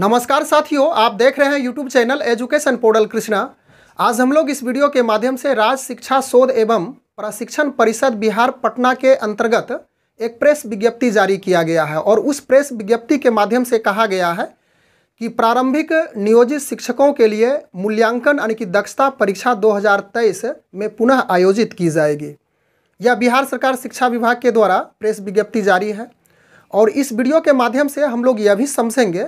नमस्कार साथियों आप देख रहे हैं YouTube channel education portal Krishna आज हम लोग इस वीडियो के माध्यम से राज्य शिक्षा शोध एवं प्रशिक्षण परिषद बिहार पटना के अंतर्गत एक प्रेस विज्ञप्ति जारी किया गया है और उस प्रेस विज्ञप्ति के माध्यम से कहा गया है कि प्रारंभिक नियोजित शिक्षकों के लिए मूल्यांकन यानी कि दक्षता परीक्षा दो में पुनः आयोजित की जाएगी यह बिहार सरकार शिक्षा विभाग के द्वारा प्रेस विज्ञप्ति जारी है और इस वीडियो के माध्यम से हम लोग यह भी समझेंगे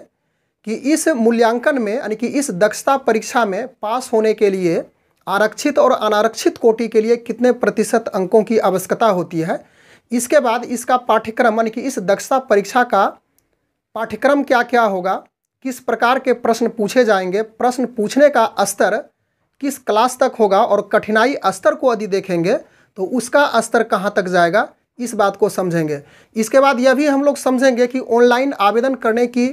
कि इस मूल्यांकन में यानी कि इस दक्षता परीक्षा में पास होने के लिए आरक्षित और अनारक्षित कोटि के लिए कितने प्रतिशत अंकों की आवश्यकता होती है इसके बाद इसका पाठ्यक्रम यानी कि इस दक्षता परीक्षा का पाठ्यक्रम क्या क्या होगा किस प्रकार के प्रश्न पूछे जाएंगे प्रश्न पूछने का स्तर किस क्लास तक होगा और कठिनाई स्तर को यदि देखेंगे तो उसका स्तर कहाँ तक जाएगा इस बात को समझेंगे इसके बाद यह भी हम लोग समझेंगे कि ऑनलाइन आवेदन करने की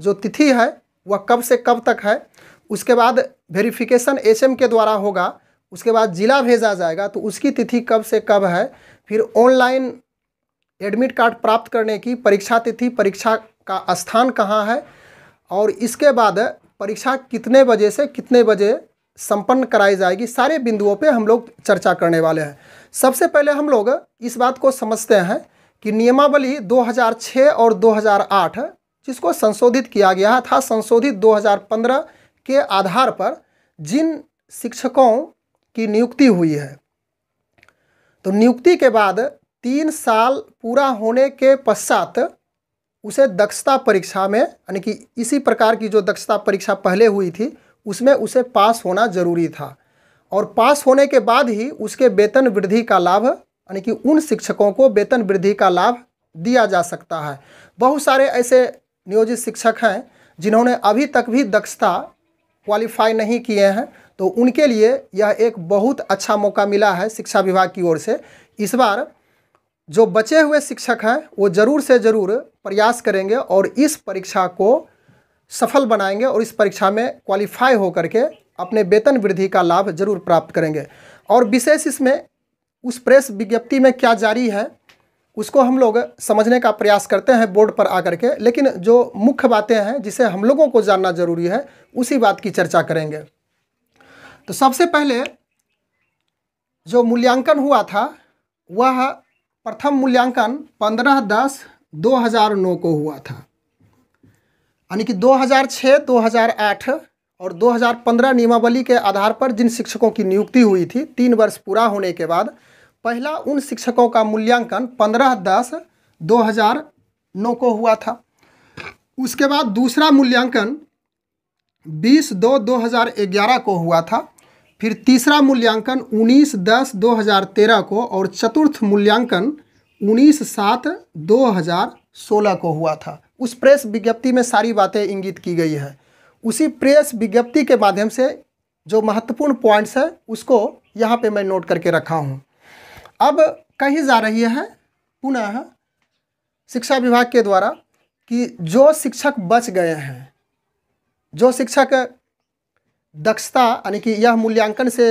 जो तिथि है वह कब से कब तक है उसके बाद वेरिफिकेशन एसएम के द्वारा होगा उसके बाद ज़िला भेजा जाएगा तो उसकी तिथि कब से कब है फिर ऑनलाइन एडमिट कार्ड प्राप्त करने की परीक्षा तिथि परीक्षा का स्थान कहाँ है और इसके बाद परीक्षा कितने बजे से कितने बजे संपन्न कराई जाएगी सारे बिंदुओं पे हम लोग चर्चा करने वाले हैं सबसे पहले हम लोग इस बात को समझते हैं कि नियमावली 2006 और जिसको संशोधित किया गया था संशोधित 2015 के आधार पर जिन शिक्षकों की नियुक्ति हुई है तो नियुक्ति के बाद तीन साल पूरा होने के पश्चात उसे दक्षता परीक्षा में यानी कि इसी प्रकार की जो दक्षता परीक्षा पहले हुई थी उसमें उसे पास होना जरूरी था और पास होने के बाद ही उसके वेतन वृद्धि का लाभ यानी कि उन शिक्षकों को वेतन वृद्धि का लाभ दिया जा सकता है बहुत सारे ऐसे नियोजित शिक्षक हैं जिन्होंने अभी तक भी दक्षता क्वालिफाई नहीं किए हैं तो उनके लिए यह एक बहुत अच्छा मौका मिला है शिक्षा विभाग की ओर से इस बार जो बचे हुए शिक्षक हैं वो ज़रूर से ज़रूर प्रयास करेंगे और इस परीक्षा को सफल बनाएंगे और इस परीक्षा में क्वालिफाई होकर के अपने वेतन वृद्धि का लाभ जरूर प्राप्त करेंगे और विशेष इसमें उस प्रेस विज्ञप्ति में क्या जारी है उसको हम लोग समझने का प्रयास करते हैं बोर्ड पर आकर के लेकिन जो मुख्य बातें हैं जिसे हम लोगों को जानना जरूरी है उसी बात की चर्चा करेंगे तो सबसे पहले जो मूल्यांकन हुआ था वह प्रथम मूल्यांकन 15 दस 2009 को हुआ था यानी कि 2006, 2008 और 2015 नियमावली के आधार पर जिन शिक्षकों की नियुक्ति हुई थी तीन वर्ष पूरा होने के बाद पहला उन शिक्षकों का मूल्यांकन पंद्रह दस 2009 को हुआ था उसके बाद दूसरा मूल्यांकन बीस दो 2011 को हुआ था फिर तीसरा मूल्यांकन उन्नीस दस 2013 को और चतुर्थ मूल्यांकन उन्नीस सात 2016 को हुआ था उस प्रेस विज्ञप्ति में सारी बातें इंगित की गई है उसी प्रेस विज्ञप्ति के माध्यम से जो महत्वपूर्ण पॉइंट्स है उसको यहाँ पे मैं नोट करके रखा हूँ अब कही जा रही है पुनः शिक्षा विभाग के द्वारा कि जो शिक्षक बच गए हैं जो शिक्षक दक्षता यानी कि यह मूल्यांकन से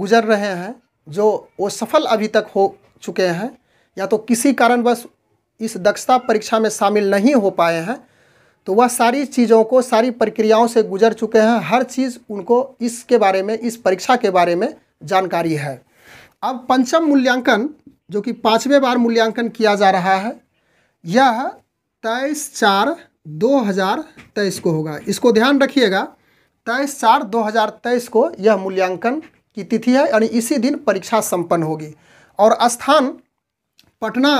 गुजर रहे हैं जो वो सफल अभी तक हो चुके हैं या तो किसी कारणवश इस दक्षता परीक्षा में शामिल नहीं हो पाए हैं तो वह सारी चीज़ों को सारी प्रक्रियाओं से गुजर चुके हैं हर चीज़ उनको इसके बारे में इस परीक्षा के बारे में जानकारी है अब पंचम मूल्यांकन जो कि पाँचवें बार मूल्यांकन किया जा रहा है यह तेईस चार दो हज़ार तेईस को होगा इसको ध्यान रखिएगा तेईस चार दो हज़ार तेईस को यह मूल्यांकन की तिथि है यानी इसी दिन परीक्षा संपन्न होगी और स्थान पटना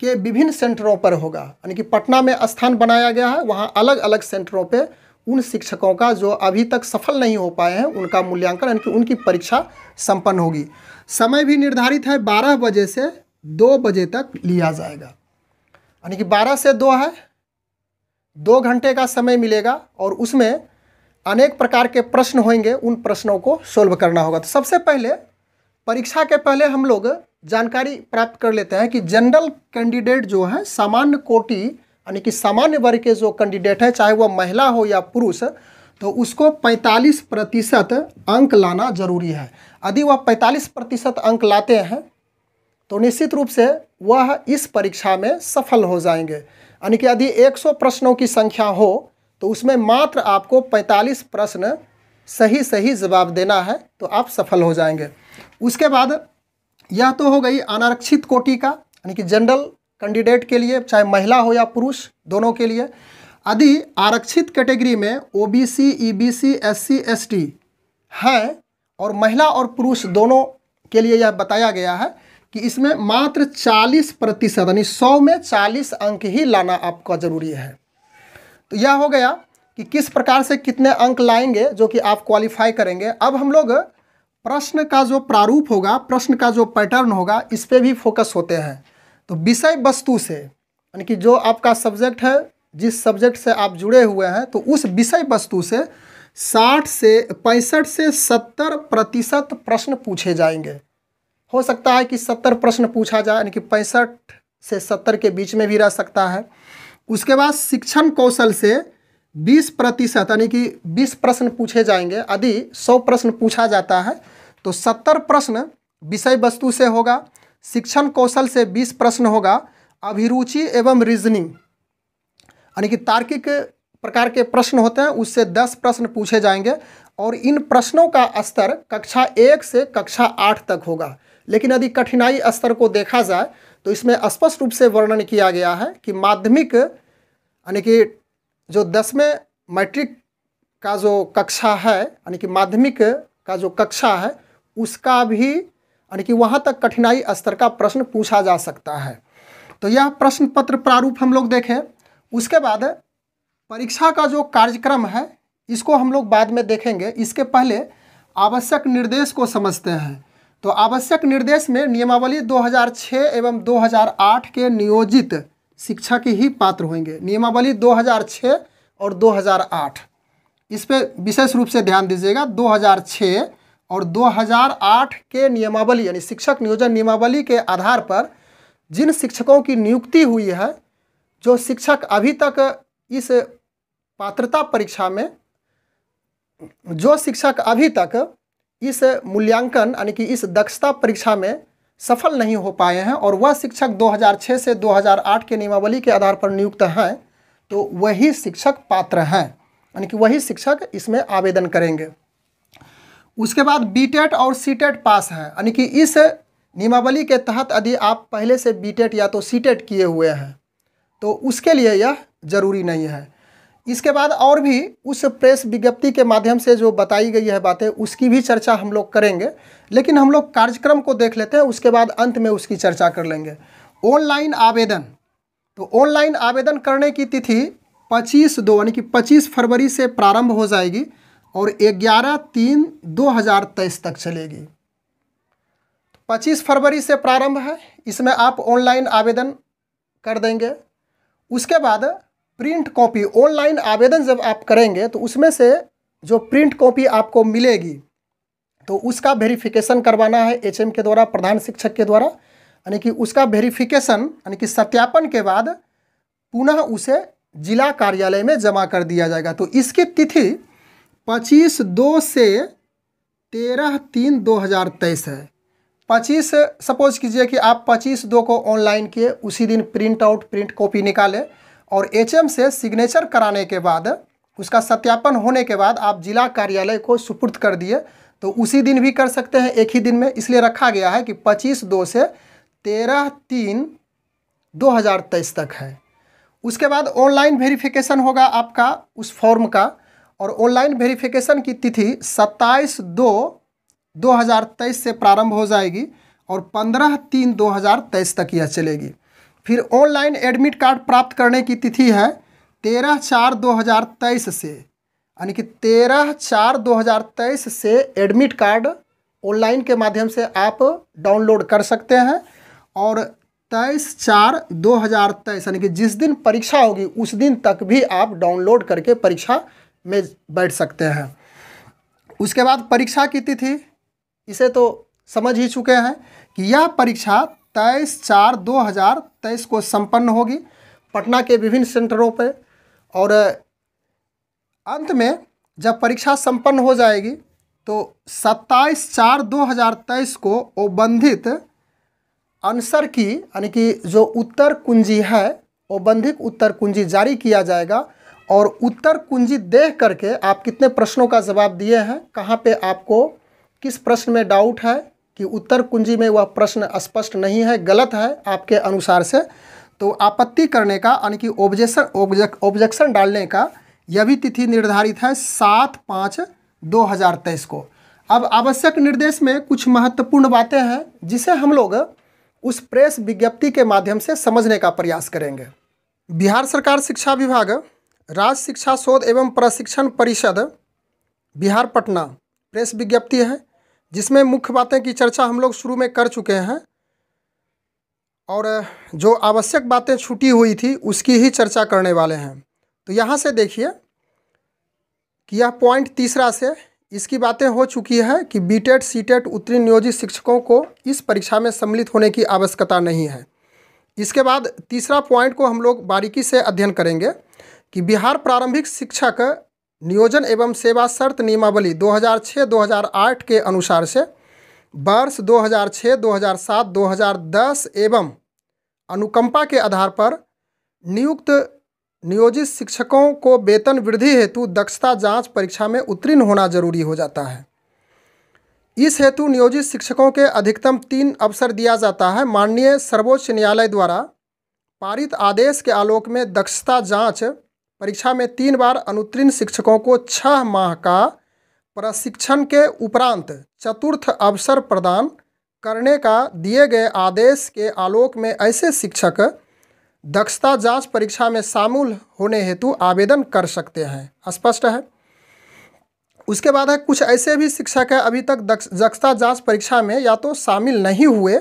के विभिन्न सेंटरों पर होगा यानी कि पटना में स्थान बनाया गया है वहाँ अलग अलग सेंटरों पर उन शिक्षकों का जो अभी तक सफल नहीं हो पाए हैं उनका मूल्यांकन यानी कि उनकी परीक्षा संपन्न होगी समय भी निर्धारित है बारह बजे से दो बजे तक लिया जाएगा यानी कि बारह से दो है दो घंटे का समय मिलेगा और उसमें अनेक प्रकार के प्रश्न होंगे उन प्रश्नों को सोल्व करना होगा तो सबसे पहले परीक्षा के पहले हम लोग जानकारी प्राप्त कर लेते हैं कि जनरल कैंडिडेट जो है सामान्य कोटि यानी कि सामान्य वर्ग के जो कैंडिडेट हैं चाहे वह महिला हो या पुरुष तो उसको 45 प्रतिशत अंक लाना जरूरी है यदि वह 45 प्रतिशत अंक लाते हैं तो निश्चित रूप से वह इस परीक्षा में सफल हो जाएंगे यानी कि यदि 100 प्रश्नों की संख्या हो तो उसमें मात्र आपको 45 प्रश्न सही सही जवाब देना है तो आप सफल हो जाएंगे उसके बाद यह तो हो गई अनारक्षित कोटि का यानी कि जनरल कैंडिडेट के लिए चाहे महिला हो या पुरुष दोनों के लिए यदि आरक्षित कैटेगरी में O B C E B C S C S T है और महिला और पुरुष दोनों के लिए यह बताया गया है कि इसमें मात्र 40 प्रतिशत यानी 100 में 40 अंक ही लाना आपका ज़रूरी है तो यह हो गया कि किस प्रकार से कितने अंक लाएंगे जो कि आप क्वालिफाई करेंगे अब हम लोग प्रश्न का जो प्रारूप होगा प्रश्न का जो पैटर्न होगा इस पर भी फोकस होते हैं तो विषय वस्तु से यानी कि जो आपका सब्जेक्ट है जिस सब्जेक्ट से आप जुड़े हुए हैं तो उस विषय वस्तु से साठ से पैंसठ से सत्तर प्रतिशत प्रश्न पूछे जाएंगे हो सकता है कि सत्तर प्रश्न पूछा जाए यानी कि पैंसठ से सत्तर के बीच में भी रह सकता है उसके बाद शिक्षण कौशल से बीस प्रतिशत यानी कि बीस प्रश्न पूछे जाएंगे यदि सौ प्रश्न पूछा जाता है तो सत्तर प्रश्न विषय वस्तु से होगा शिक्षण कौशल से बीस प्रश्न होगा अभिरुचि एवं रीजनिंग यानी कि तार्किक प्रकार के प्रश्न होते हैं उससे दस प्रश्न पूछे जाएंगे और इन प्रश्नों का स्तर कक्षा एक से कक्षा आठ तक होगा लेकिन यदि कठिनाई स्तर को देखा जाए तो इसमें स्पष्ट रूप से वर्णन किया गया है कि माध्यमिक यानी कि जो दसवें मैट्रिक का जो कक्षा है यानी कि माध्यमिक का जो कक्षा है उसका भी यानी कि वहाँ तक कठिनाई स्तर का प्रश्न पूछा जा सकता है तो यह प्रश्न पत्र प्रारूप हम लोग देखें उसके बाद परीक्षा का जो कार्यक्रम है इसको हम लोग बाद में देखेंगे इसके पहले आवश्यक निर्देश को समझते हैं तो आवश्यक निर्देश में नियमावली 2006 एवं 2008 के नियोजित शिक्षा के ही पात्र होंगे नियमावली 2006 और 2008 इस पर विशेष रूप से ध्यान दीजिएगा 2006 और 2008 के नियमावली यानी शिक्षक नियोजन नियमावली के आधार पर जिन शिक्षकों की नियुक्ति हुई है जो शिक्षक अभी तक इस पात्रता परीक्षा में जो शिक्षक अभी तक इस मूल्यांकन यानी कि इस दक्षता परीक्षा में सफल नहीं हो पाए हैं और वह शिक्षक 2006 से 2008 के नियमावली के आधार पर नियुक्त हैं तो वही शिक्षक पात्र हैं यानी कि वही शिक्षक इसमें आवेदन करेंगे उसके बाद बी e और सी e पास है यानी कि इस नियमावली के तहत यदि आप पहले से बी e या तो सी किए हुए हैं तो उसके लिए यह ज़रूरी नहीं है इसके बाद और भी उस प्रेस विज्ञप्ति के माध्यम से जो बताई गई है बातें उसकी भी चर्चा हम लोग करेंगे लेकिन हम लोग कार्यक्रम को देख लेते हैं उसके बाद अंत में उसकी चर्चा कर लेंगे ऑनलाइन आवेदन तो ऑनलाइन आवेदन करने की तिथि 25 दो यानी कि 25 फरवरी से प्रारंभ हो जाएगी और ग्यारह तीन दो हज़ार तेईस तक चलेगी तो पच्चीस फरवरी से प्रारंभ है इसमें आप ऑनलाइन आवेदन कर देंगे उसके बाद प्रिंट कॉपी ऑनलाइन आवेदन जब आप करेंगे तो उसमें से जो प्रिंट कॉपी आपको मिलेगी तो उसका वेरिफिकेशन करवाना है एचएम के द्वारा प्रधान शिक्षक के द्वारा यानी कि उसका वेरिफिकेशन यानी कि सत्यापन के बाद पुनः उसे जिला कार्यालय में जमा कर दिया जाएगा तो इसकी तिथि पच्चीस दो से तेरह तीन दो हज़ार तेईस है पच्चीस सपोज कीजिए कि आप पच्चीस दो को ऑनलाइन किए उसी दिन प्रिंट आउट प्रिंट कॉपी निकाले और एचएम से सिग्नेचर कराने के बाद उसका सत्यापन होने के बाद आप जिला कार्यालय को सुपुर्द कर दिए तो उसी दिन भी कर सकते हैं एक ही दिन में इसलिए रखा गया है कि पच्चीस दो से तेरह तीन दो हज़ार तेईस तक है उसके बाद ऑनलाइन वेरिफिकेशन होगा आपका उस फॉर्म का और ऑनलाइन वेरिफिकेशन की तिथि 27 दो 2023 से प्रारंभ हो जाएगी और 15 तीन 2023 तक यह चलेगी फिर ऑनलाइन एडमिट कार्ड प्राप्त करने की तिथि है तेरह चार दो हज़ार तेईस से यानी कि तेरह चार दो हज़ार तेईस से एडमिट कार्ड ऑनलाइन के माध्यम से आप डाउनलोड कर सकते हैं और तेईस चार दो हज़ार तेईस यानी कि जिस दिन परीक्षा होगी उस दिन तक भी आप डाउनलोड करके परीक्षा में बैठ सकते हैं उसके बाद परीक्षा की तिथि इसे तो समझ ही चुके हैं कि यह परीक्षा तेईस चार दो हज़ार तेईस को संपन्न होगी पटना के विभिन्न सेंटरों पर और अंत में जब परीक्षा संपन्न हो जाएगी तो 27 चार 2023 को ओबंधित आंसर की यानी कि जो उत्तर कुंजी है ओबंधित उत्तर कुंजी जारी किया जाएगा और उत्तर कुंजी देख करके आप कितने प्रश्नों का जवाब दिए हैं कहाँ पे आपको किस प्रश्न में डाउट है कि उत्तर कुंजी में वह प्रश्न स्पष्ट नहीं है गलत है आपके अनुसार से तो आपत्ति करने का यानी कि ऑब्जेक्शन ऑब्जेक्शन डालने का यह भी तिथि निर्धारित है सात पाँच दो हज़ार तेईस को अब आवश्यक निर्देश में कुछ महत्वपूर्ण बातें हैं जिसे हम लोग उस प्रेस विज्ञप्ति के माध्यम से समझने का प्रयास करेंगे बिहार सरकार शिक्षा विभाग राज्य शिक्षा शोध एवं प्रशिक्षण परिषद बिहार पटना प्रेस विज्ञप्ति है जिसमें मुख्य बातें की चर्चा हम लोग शुरू में कर चुके हैं और जो आवश्यक बातें छूटी हुई थी उसकी ही चर्चा करने वाले हैं तो यहाँ से देखिए कि यह पॉइंट तीसरा से इसकी बातें हो चुकी है कि सी टेट उत्तरी नियोजित शिक्षकों को इस परीक्षा में सम्मिलित होने की आवश्यकता नहीं है इसके बाद तीसरा पॉइंट को हम लोग बारीकी से अध्ययन करेंगे कि बिहार प्रारंभिक शिक्षक नियोजन एवं सेवा शर्त नियमावली 2006-2008 के अनुसार से वर्ष 2006, 2007, 2010 एवं अनुकंपा के आधार पर नियुक्त नियोजित शिक्षकों को वेतन वृद्धि हेतु दक्षता जांच परीक्षा में उत्तीर्ण होना जरूरी हो जाता है इस हेतु नियोजित शिक्षकों के अधिकतम तीन अवसर दिया जाता है माननीय सर्वोच्च न्यायालय द्वारा पारित आदेश के आलोक में दक्षता जांच परीक्षा में तीन बार अनुत्तीर्ण शिक्षकों को छः माह का प्रशिक्षण के उपरांत चतुर्थ अवसर प्रदान करने का दिए गए आदेश के आलोक में ऐसे शिक्षक दक्षता जांच परीक्षा में शामिल होने हेतु आवेदन कर सकते हैं स्पष्ट है उसके बाद है कुछ ऐसे भी शिक्षक हैं अभी तक दक्षता जांच परीक्षा में या तो शामिल नहीं हुए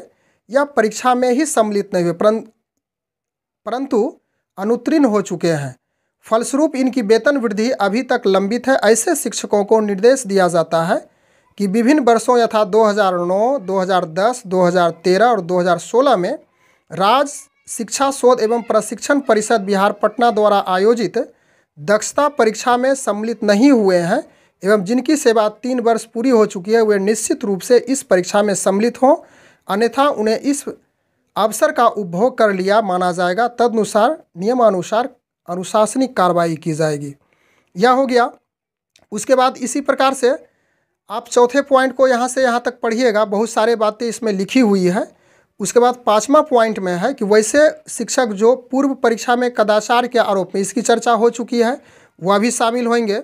या परीक्षा में ही सम्मिलित नहीं हुए परंतु अनुत्तीर्ण हो चुके हैं फलस्वरूप इनकी वेतन वृद्धि अभी तक लंबित है ऐसे शिक्षकों को निर्देश दिया जाता है कि विभिन्न वर्षों यथा 2009, 2010, 2013 और 2016 में राज्य शिक्षा शोध एवं प्रशिक्षण परिषद बिहार पटना द्वारा आयोजित दक्षता परीक्षा में सम्मिलित नहीं हुए हैं एवं जिनकी सेवा तीन वर्ष पूरी हो चुकी है वे निश्चित रूप से इस परीक्षा में सम्मिलित हों अन्यथा उन्हें इस अवसर का उपभोग कर लिया माना जाएगा तदनुसार नियमानुसार अनुशासनिक कार्रवाई की जाएगी यह हो गया उसके बाद इसी प्रकार से आप चौथे पॉइंट को यहाँ से यहाँ तक पढ़िएगा बहुत सारे बातें इसमें लिखी हुई है उसके बाद पाँचवा पॉइंट में है कि वैसे शिक्षक जो पूर्व परीक्षा में कदाचार के आरोप में इसकी चर्चा हो चुकी है वह भी शामिल होंगे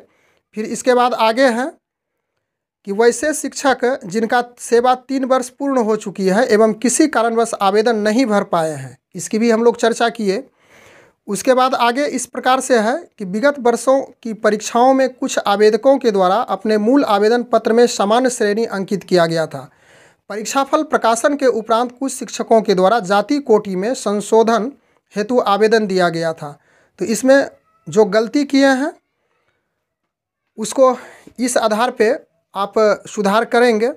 फिर इसके बाद आगे हैं कि वैसे शिक्षक जिनका सेवा तीन वर्ष पूर्ण हो चुकी है एवं किसी कारणवश आवेदन नहीं भर पाए हैं इसकी भी हम लोग चर्चा किए उसके बाद आगे इस प्रकार से है कि विगत वर्षों की परीक्षाओं में कुछ आवेदकों के द्वारा अपने मूल आवेदन पत्र में सामान्य श्रेणी अंकित किया गया था परीक्षाफल प्रकाशन के उपरांत कुछ शिक्षकों के द्वारा जाति कोटि में संशोधन हेतु आवेदन दिया गया था तो इसमें जो गलती किए हैं उसको इस आधार पे आप सुधार करेंगे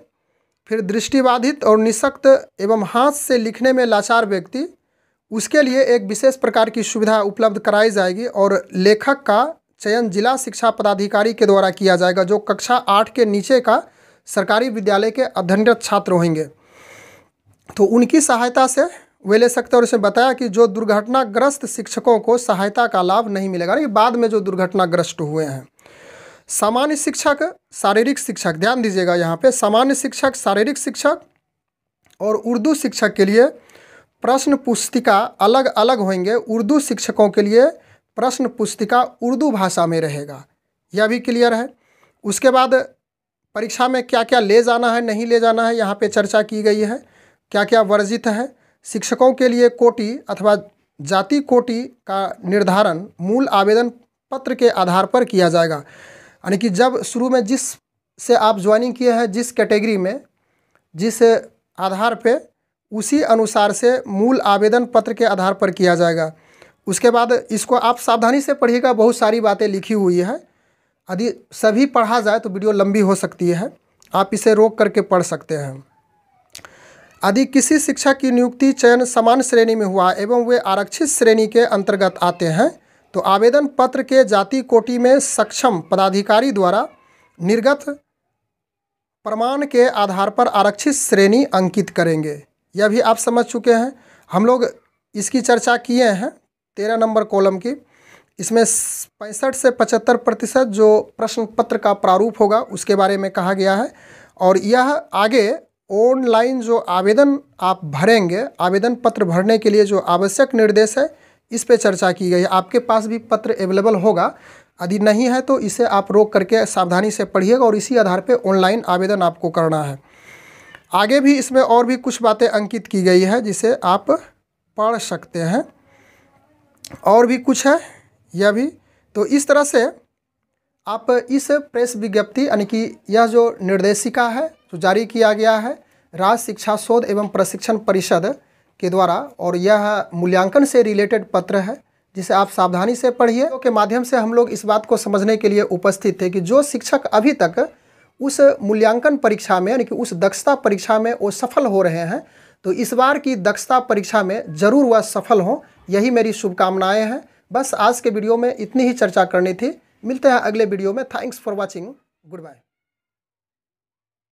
फिर दृष्टिबाधित और निशक्त एवं हाथ से लिखने में लाचार व्यक्ति उसके लिए एक विशेष प्रकार की सुविधा उपलब्ध कराई जाएगी और लेखक का चयन जिला शिक्षा पदाधिकारी के द्वारा किया जाएगा जो कक्षा आठ के नीचे का सरकारी विद्यालय के अध्ययनरत छात्र होंगे तो उनकी सहायता से वे ले सकते और इसमें बताया कि जो दुर्घटनाग्रस्त शिक्षकों को सहायता का लाभ नहीं मिलेगा ये बाद में जो दुर्घटनाग्रस्त हुए हैं सामान्य शिक्षक शारीरिक शिक्षक ध्यान दीजिएगा यहाँ पे सामान्य शिक्षक शारीरिक शिक्षक और उर्दू शिक्षक के लिए प्रश्न पुस्तिका अलग अलग होंगे उर्दू शिक्षकों के लिए प्रश्न पुस्तिका उर्दू भाषा में रहेगा यह भी क्लियर है उसके बाद परीक्षा में क्या क्या ले जाना है नहीं ले जाना है यहाँ पे चर्चा की गई है क्या क्या वर्जित है शिक्षकों के लिए कोटि अथवा जाति कोटि का निर्धारण मूल आवेदन पत्र के आधार पर किया जाएगा यानी कि जब शुरू में जिस से आप ज्वाइनिंग किए हैं जिस कैटेगरी में जिस आधार पे उसी अनुसार से मूल आवेदन पत्र के आधार पर किया जाएगा उसके बाद इसको आप सावधानी से पढ़िएगा बहुत सारी बातें लिखी हुई है यदि सभी पढ़ा जाए तो वीडियो लंबी हो सकती है आप इसे रोक करके पढ़ सकते हैं यदि किसी शिक्षक की नियुक्ति चयन समान श्रेणी में हुआ एवं वे आरक्षित श्रेणी के अंतर्गत आते हैं तो आवेदन पत्र के जाति कोटि में सक्षम पदाधिकारी द्वारा निर्गत प्रमाण के आधार पर आरक्षित श्रेणी अंकित करेंगे यह भी आप समझ चुके हैं हम लोग इसकी चर्चा किए हैं तेरह नंबर कॉलम की इसमें पैंसठ से पचहत्तर प्रतिशत जो प्रश्न पत्र का प्रारूप होगा उसके बारे में कहा गया है और यह आगे ऑनलाइन जो आवेदन आप भरेंगे आवेदन पत्र भरने के लिए जो आवश्यक निर्देश है इस पे चर्चा की गई है आपके पास भी पत्र अवेलेबल होगा यदि नहीं है तो इसे आप रोक करके सावधानी से पढ़िएगा और इसी आधार पर ऑनलाइन आवेदन आपको करना है आगे भी इसमें और भी कुछ बातें अंकित की गई है जिसे आप पढ़ सकते हैं और भी कुछ है यह भी तो इस तरह से आप इस प्रेस विज्ञप्ति यानी कि यह जो निर्देशिका है जो जारी किया गया है राज्य शिक्षा शोध एवं प्रशिक्षण परिषद के द्वारा और यह मूल्यांकन से रिलेटेड पत्र है जिसे आप सावधानी से पढ़िए के माध्यम से हम लोग इस बात को समझने के लिए उपस्थित थे कि जो शिक्षक अभी तक उस मूल्यांकन परीक्षा में यानी कि उस दक्षता परीक्षा में वो सफल हो रहे हैं तो इस बार की दक्षता परीक्षा में ज़रूर वह सफल हों यही मेरी शुभकामनाएँ हैं बस आज के वीडियो में इतनी ही चर्चा करनी थी मिलते हैं अगले वीडियो में thanks for watching good bye